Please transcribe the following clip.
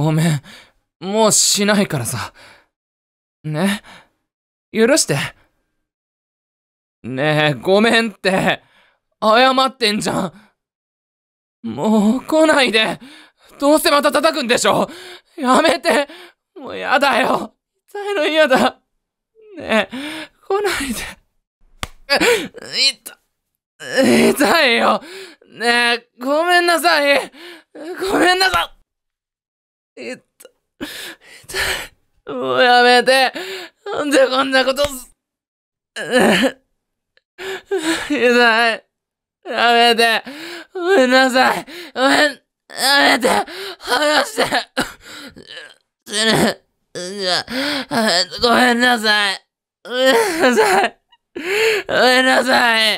ごめん。もうしないからさ。ね。許して。ねえ、ごめんって。謝ってんじゃん。もう来ないで。どうせまた叩くんでしょ。やめて。もうやだよ。痛いの嫌だ。ねえ、来ないで。痛、痛いよ。ねえ、ごめんなさい。ごめんなさい。痛い。痛い。もうやめて。なんでこんなことす。痛い。やめて。ごめんなさい。ごめん。やめて。離して。死ぬ。ごめんなさい。ごめんなさい。ごめんなさい。